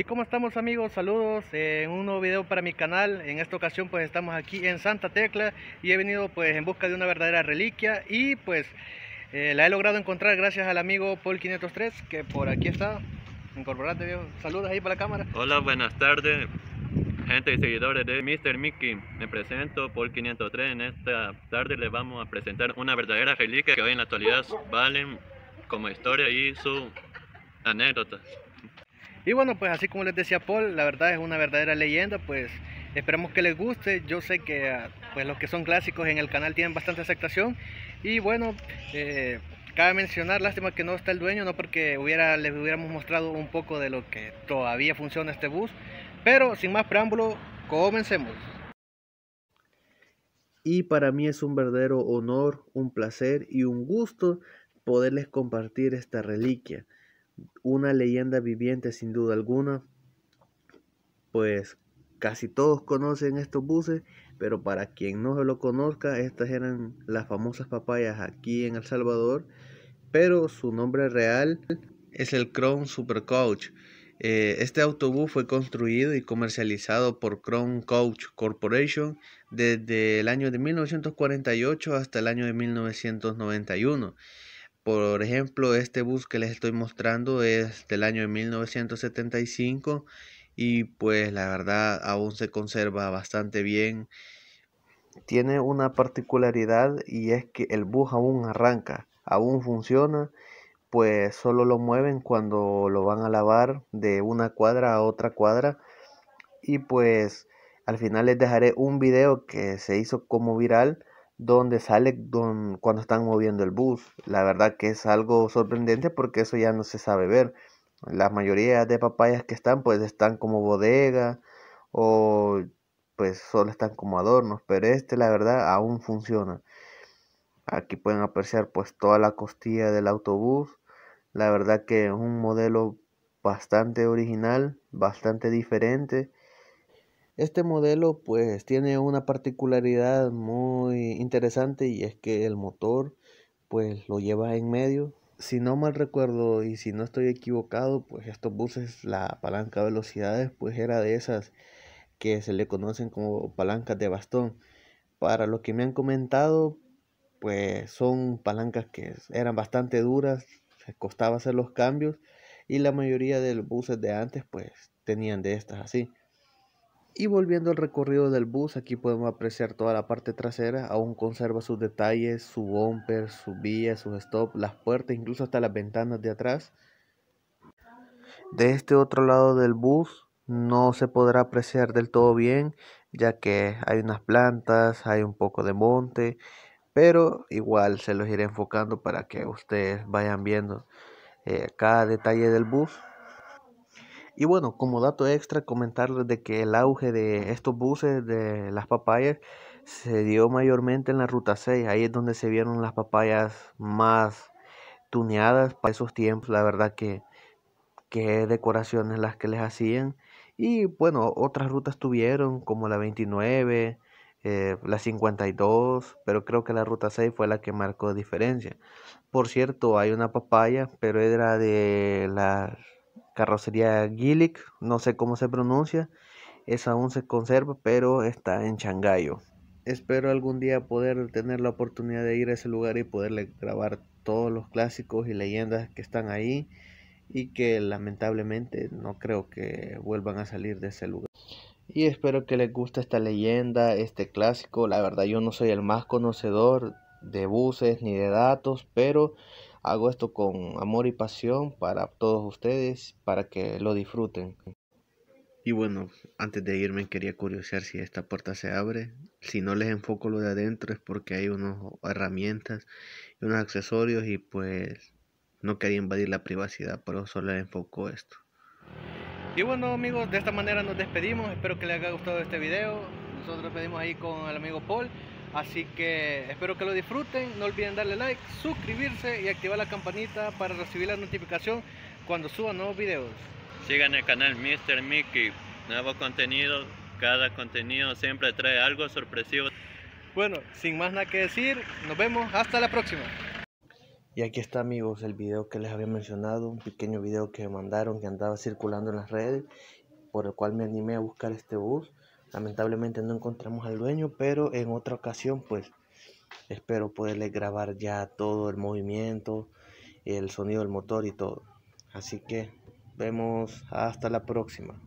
¿Y cómo estamos amigos? Saludos en un nuevo video para mi canal. En esta ocasión pues estamos aquí en Santa Tecla y he venido pues en busca de una verdadera reliquia y pues eh, la he logrado encontrar gracias al amigo Paul503 que por aquí está. incorporando Saludos ahí para la cámara. Hola, buenas tardes gente y seguidores de Mr. Mickey. Me presento Paul 503. En esta tarde les vamos a presentar una verdadera reliquia que hoy en la actualidad valen como historia y sus anécdotas. Y bueno, pues así como les decía Paul, la verdad es una verdadera leyenda, pues esperamos que les guste. Yo sé que ah, pues los que son clásicos en el canal tienen bastante aceptación. Y bueno, eh, cabe mencionar, lástima que no está el dueño, no porque hubiera, les hubiéramos mostrado un poco de lo que todavía funciona este bus. Pero sin más preámbulo, comencemos. Y para mí es un verdadero honor, un placer y un gusto poderles compartir esta reliquia una leyenda viviente sin duda alguna, pues casi todos conocen estos buses, pero para quien no se lo conozca, estas eran las famosas papayas aquí en El Salvador, pero su nombre real es el chrome Super Coach. Eh, este autobús fue construido y comercializado por Crown Coach Corporation desde el año de 1948 hasta el año de 1991. Por ejemplo, este bus que les estoy mostrando es del año de 1975 y pues la verdad aún se conserva bastante bien. Tiene una particularidad y es que el bus aún arranca, aún funciona, pues solo lo mueven cuando lo van a lavar de una cuadra a otra cuadra y pues al final les dejaré un video que se hizo como viral donde sale don, cuando están moviendo el bus. La verdad que es algo sorprendente porque eso ya no se sabe ver. La mayoría de papayas que están pues están como bodega o pues solo están como adornos, pero este la verdad aún funciona. Aquí pueden apreciar pues toda la costilla del autobús. La verdad que es un modelo bastante original, bastante diferente este modelo pues tiene una particularidad muy interesante y es que el motor pues lo lleva en medio. Si no mal recuerdo y si no estoy equivocado, pues estos buses la palanca de velocidades pues era de esas que se le conocen como palancas de bastón. Para lo que me han comentado, pues son palancas que eran bastante duras, costaba hacer los cambios y la mayoría de los buses de antes pues tenían de estas así. Y volviendo al recorrido del bus, aquí podemos apreciar toda la parte trasera, aún conserva sus detalles, su bumper, su vía, sus stop, las puertas, incluso hasta las ventanas de atrás. De este otro lado del bus no se podrá apreciar del todo bien, ya que hay unas plantas, hay un poco de monte, pero igual se los iré enfocando para que ustedes vayan viendo eh, cada detalle del bus. Y bueno, como dato extra, comentarles de que el auge de estos buses de las papayas se dio mayormente en la ruta 6. Ahí es donde se vieron las papayas más tuneadas para esos tiempos. La verdad que, que decoraciones las que les hacían. Y bueno, otras rutas tuvieron, como la 29, eh, la 52, pero creo que la ruta 6 fue la que marcó diferencia. Por cierto, hay una papaya, pero era de las carrocería gilic no sé cómo se pronuncia, esa aún se conserva, pero está en Changayo. Espero algún día poder tener la oportunidad de ir a ese lugar y poderle grabar todos los clásicos y leyendas que están ahí y que lamentablemente no creo que vuelvan a salir de ese lugar. Y espero que les guste esta leyenda, este clásico. La verdad yo no soy el más conocedor de buses ni de datos, pero Hago esto con amor y pasión para todos ustedes, para que lo disfruten. Y bueno, antes de irme quería curiosear si esta puerta se abre. Si no les enfoco lo de adentro es porque hay unas herramientas y unos accesorios y pues no quería invadir la privacidad, por eso solo les enfoco esto. Y bueno amigos, de esta manera nos despedimos. Espero que les haya gustado este video. Nosotros pedimos ahí con el amigo Paul. Así que espero que lo disfruten. No olviden darle like, suscribirse y activar la campanita para recibir la notificación cuando suba nuevos videos. Sigan el canal Mr. Mickey. Nuevo contenido. Cada contenido siempre trae algo sorpresivo. Bueno, sin más nada que decir, nos vemos hasta la próxima. Y aquí está amigos el video que les había mencionado, un pequeño video que me mandaron que andaba circulando en las redes, por el cual me animé a buscar este bus. Lamentablemente no encontramos al dueño, pero en otra ocasión pues espero poderle grabar ya todo el movimiento, el sonido del motor y todo. Así que vemos hasta la próxima.